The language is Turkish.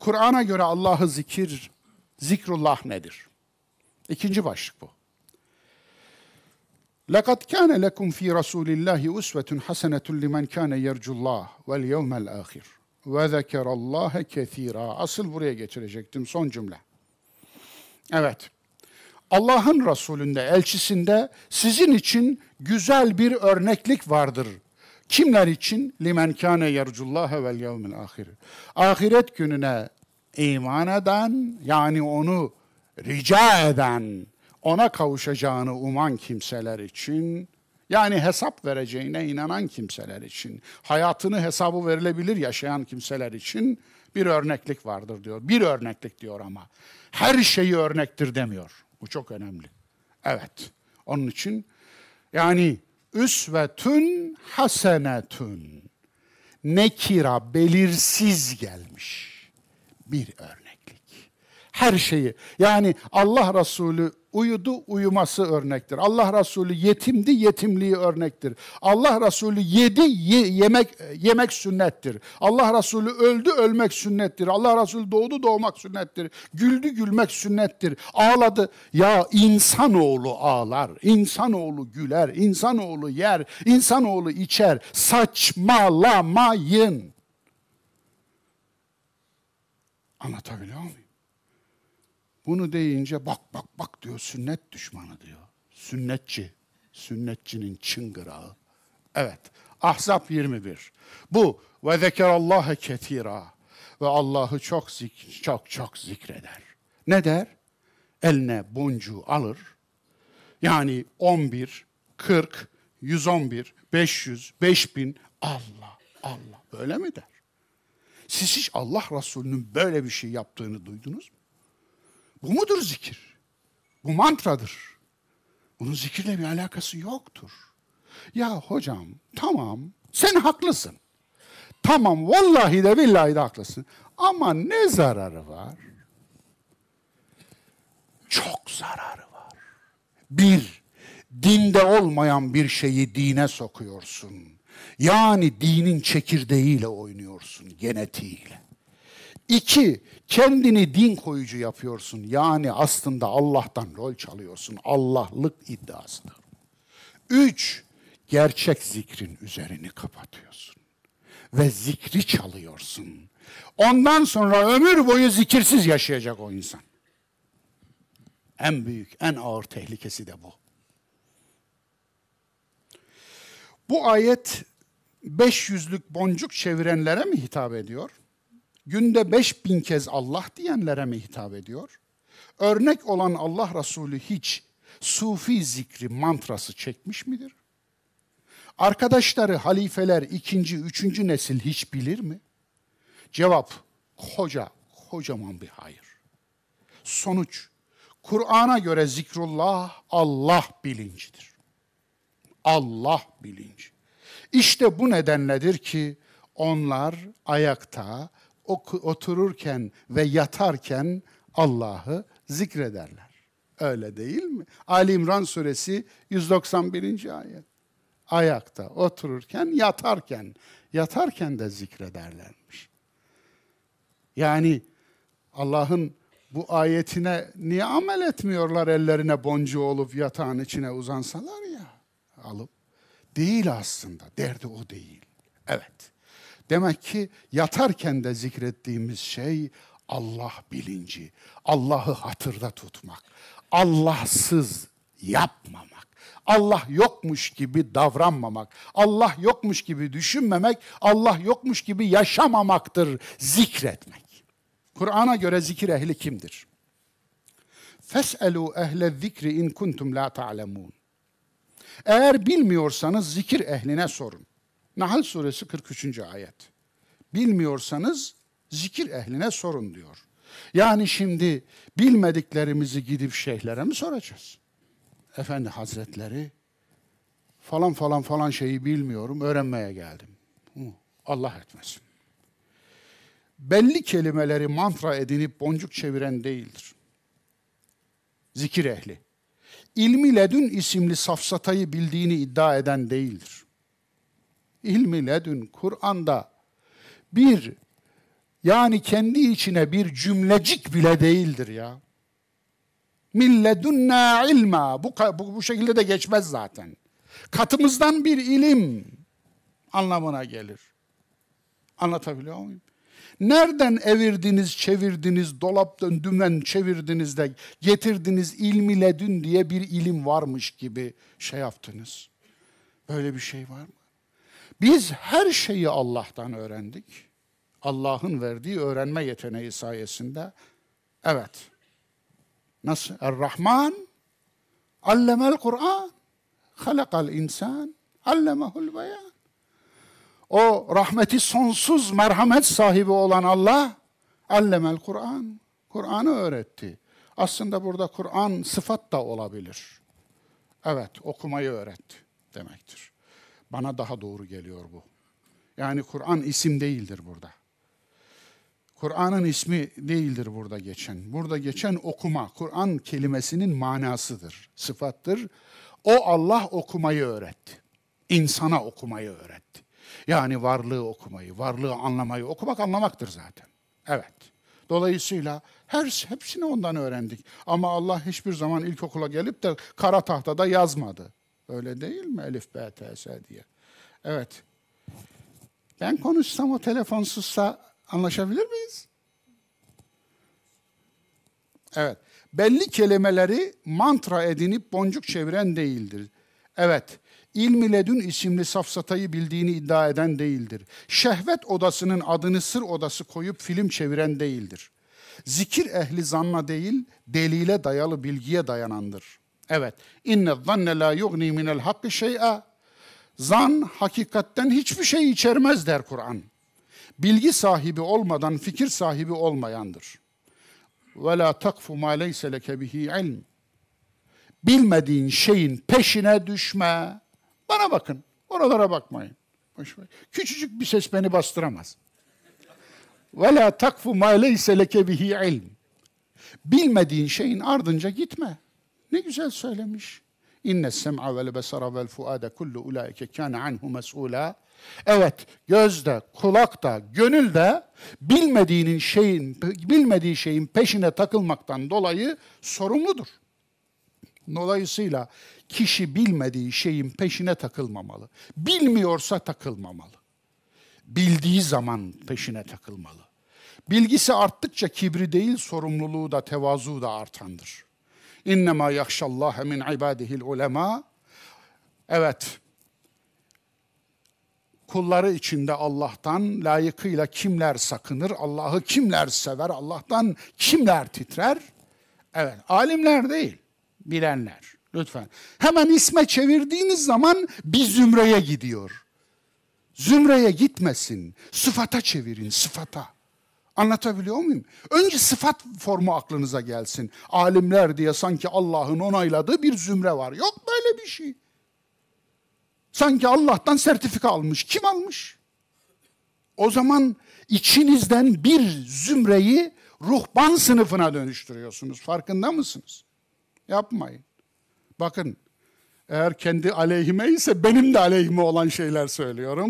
Kur'an'a göre Allah'ı zikir, zikrullah nedir? İkinci başlık bu. لَقَدْ كَانَ لَكُمْ ف۪ي رَسُولِ اللّٰهِ اُسْوَةٌ حَسَنَةٌ لِمَنْ كَانَ يَرْجُ اللّٰهِ وَالْيَوْمَ الْآخِرِ وَذَكَرَ اللّٰهَ كَث۪يرًا Asıl buraya getirecektim son cümle. Evet. Allah'ın Resulünde, elçisinde sizin için güzel bir örneklik vardır Kimler için? Limen kâne yercullâhe vel yevmil ahir. Ahiret gününe iman eden, yani onu rica eden, ona kavuşacağını uman kimseler için, yani hesap vereceğine inanan kimseler için, hayatını hesabı verilebilir yaşayan kimseler için bir örneklik vardır diyor. Bir örneklik diyor ama. Her şeyi örnektir demiyor. Bu çok önemli. Evet. Onun için yani üsvetün hasenetün. Nekira belirsiz gelmiş bir örnek her şeyi. Yani Allah Resulü uyudu uyuması örnektir. Allah Resulü yetimdi yetimliği örnektir. Allah Resulü yedi ye, yemek yemek sünnettir. Allah Resulü öldü ölmek sünnettir. Allah Resulü doğdu doğmak sünnettir. Güldü gülmek sünnettir. Ağladı ya insanoğlu ağlar, insanoğlu güler, insanoğlu yer, insanoğlu içer. Saçmalamayın. Anlatabiliyor muyum? Bunu deyince bak bak bak diyor sünnet düşmanı diyor. Sünnetçi. Sünnetçinin çıngırağı. Evet. Ahzab 21. Bu ve zekerallaha ketira ve Allah'ı çok zik çok çok zikreder. Ne der? Eline boncuğu alır. Yani 11, 40, 111, 500, 5000 Allah, Allah. Böyle mi der? Siz hiç Allah Resulü'nün böyle bir şey yaptığını duydunuz mu? Bu mudur zikir? Bu mantradır. Bunun zikirle bir alakası yoktur. Ya hocam tamam sen haklısın. Tamam vallahi de billahi de haklısın. Ama ne zararı var? Çok zararı var. Bir, dinde olmayan bir şeyi dine sokuyorsun. Yani dinin çekirdeğiyle oynuyorsun, genetiğiyle. İki, kendini din koyucu yapıyorsun. Yani aslında Allah'tan rol çalıyorsun. Allah'lık iddiasıdır. Üç, gerçek zikrin üzerini kapatıyorsun. Ve zikri çalıyorsun. Ondan sonra ömür boyu zikirsiz yaşayacak o insan. En büyük, en ağır tehlikesi de bu. Bu ayet 500'lük boncuk çevirenlere mi hitap ediyor? günde beş bin kez Allah diyenlere mi hitap ediyor? Örnek olan Allah Resulü hiç sufi zikri mantrası çekmiş midir? Arkadaşları, halifeler, ikinci, üçüncü nesil hiç bilir mi? Cevap, koca, kocaman bir hayır. Sonuç, Kur'an'a göre zikrullah Allah bilincidir. Allah bilinci. İşte bu nedenledir ki onlar ayakta, otururken ve yatarken Allah'ı zikrederler. Öyle değil mi? Ali İmran suresi 191. ayet. Ayakta, otururken, yatarken, yatarken de zikrederlermiş. Yani Allah'ın bu ayetine niye amel etmiyorlar ellerine boncuğu olup yatağın içine uzansalar ya alıp? Değil aslında, derdi o değil. Evet. Demek ki yatarken de zikrettiğimiz şey Allah bilinci, Allah'ı hatırda tutmak, Allahsız yapmamak, Allah yokmuş gibi davranmamak, Allah yokmuş gibi düşünmemek, Allah yokmuş gibi yaşamamaktır zikretmek. Kur'an'a göre zikir ehli kimdir? Fes'elu ehle zikri in kuntum la ta'lemun. Eğer bilmiyorsanız zikir ehline sorun. Nahl suresi 43. ayet. Bilmiyorsanız zikir ehline sorun diyor. Yani şimdi bilmediklerimizi gidip şeyhlere mi soracağız? Efendi Hazretleri falan falan falan şeyi bilmiyorum, öğrenmeye geldim. Allah etmesin. Belli kelimeleri mantra edinip boncuk çeviren değildir. Zikir ehli. İlmi ledün isimli safsatayı bildiğini iddia eden değildir ilmi ledün Kur'an'da bir yani kendi içine bir cümlecik bile değildir ya. Milledunna ilma. Bu, bu, bu şekilde de geçmez zaten. Katımızdan bir ilim anlamına gelir. Anlatabiliyor muyum? Nereden evirdiniz, çevirdiniz, dolap döndümen çevirdiniz de getirdiniz ilmi ledün diye bir ilim varmış gibi şey yaptınız. Böyle bir şey var mı? Biz her şeyi Allah'tan öğrendik. Allah'ın verdiği öğrenme yeteneği sayesinde. Evet. Nasıl? Er-Rahman allemel Kur'an halakal insan allemehul bayan O rahmeti sonsuz merhamet sahibi olan Allah allemel Kur'an. Kur'an'ı öğretti. Aslında burada Kur'an sıfat da olabilir. Evet, okumayı öğretti demektir. Bana daha doğru geliyor bu. Yani Kur'an isim değildir burada. Kur'an'ın ismi değildir burada geçen. Burada geçen okuma, Kur'an kelimesinin manasıdır, sıfattır. O Allah okumayı öğretti. İnsana okumayı öğretti. Yani varlığı okumayı, varlığı anlamayı okumak anlamaktır zaten. Evet. Dolayısıyla her şey, hepsini ondan öğrendik. Ama Allah hiçbir zaman ilkokula gelip de kara tahtada yazmadı. Öyle değil mi Elif BTS diye? Evet. Ben konuşsam o telefonsuzsa anlaşabilir miyiz? Evet. Belli kelimeleri mantra edinip boncuk çeviren değildir. Evet. İlmi Ledün isimli safsatayı bildiğini iddia eden değildir. Şehvet odasının adını sır odası koyup film çeviren değildir. Zikir ehli zanna değil, delile dayalı bilgiye dayanandır. Evet. İnne zanne la yugni minel hakkı şey'a. Zan hakikatten hiçbir şey içermez der Kur'an. Bilgi sahibi olmadan fikir sahibi olmayandır. Ve la takfu ma leyse leke bihi ilm. Bilmediğin şeyin peşine düşme. Bana bakın. Oralara bakmayın. Küçücük bir ses beni bastıramaz. Ve la takfu ma leyse leke bihi ilm. Bilmediğin şeyin ardınca gitme. Ne güzel söylemiş. İnne sem'a vel besara vel fuade kullu ulaike kâne anhu mes'ûlâ. Evet, gözde, kulakta, gönülde bilmediğinin şeyin, bilmediği şeyin peşine takılmaktan dolayı sorumludur. Dolayısıyla kişi bilmediği şeyin peşine takılmamalı. Bilmiyorsa takılmamalı. Bildiği zaman peşine takılmalı. Bilgisi arttıkça kibri değil, sorumluluğu da, tevazu da artandır. İnnemâ yakşallâhe min ibâdihil ulema. Evet, kulları içinde Allah'tan layıkıyla kimler sakınır, Allah'ı kimler sever, Allah'tan kimler titrer? Evet, alimler değil, bilenler. Lütfen. Hemen isme çevirdiğiniz zaman bir zümreye gidiyor. Zümreye gitmesin, sıfata çevirin, sıfata. Anlatabiliyor muyum? Önce sıfat formu aklınıza gelsin. Alimler diye sanki Allah'ın onayladığı bir zümre var. Yok böyle bir şey. Sanki Allah'tan sertifika almış. Kim almış? O zaman içinizden bir zümreyi ruhban sınıfına dönüştürüyorsunuz. Farkında mısınız? Yapmayın. Bakın eğer kendi aleyhime ise benim de aleyhime olan şeyler söylüyorum.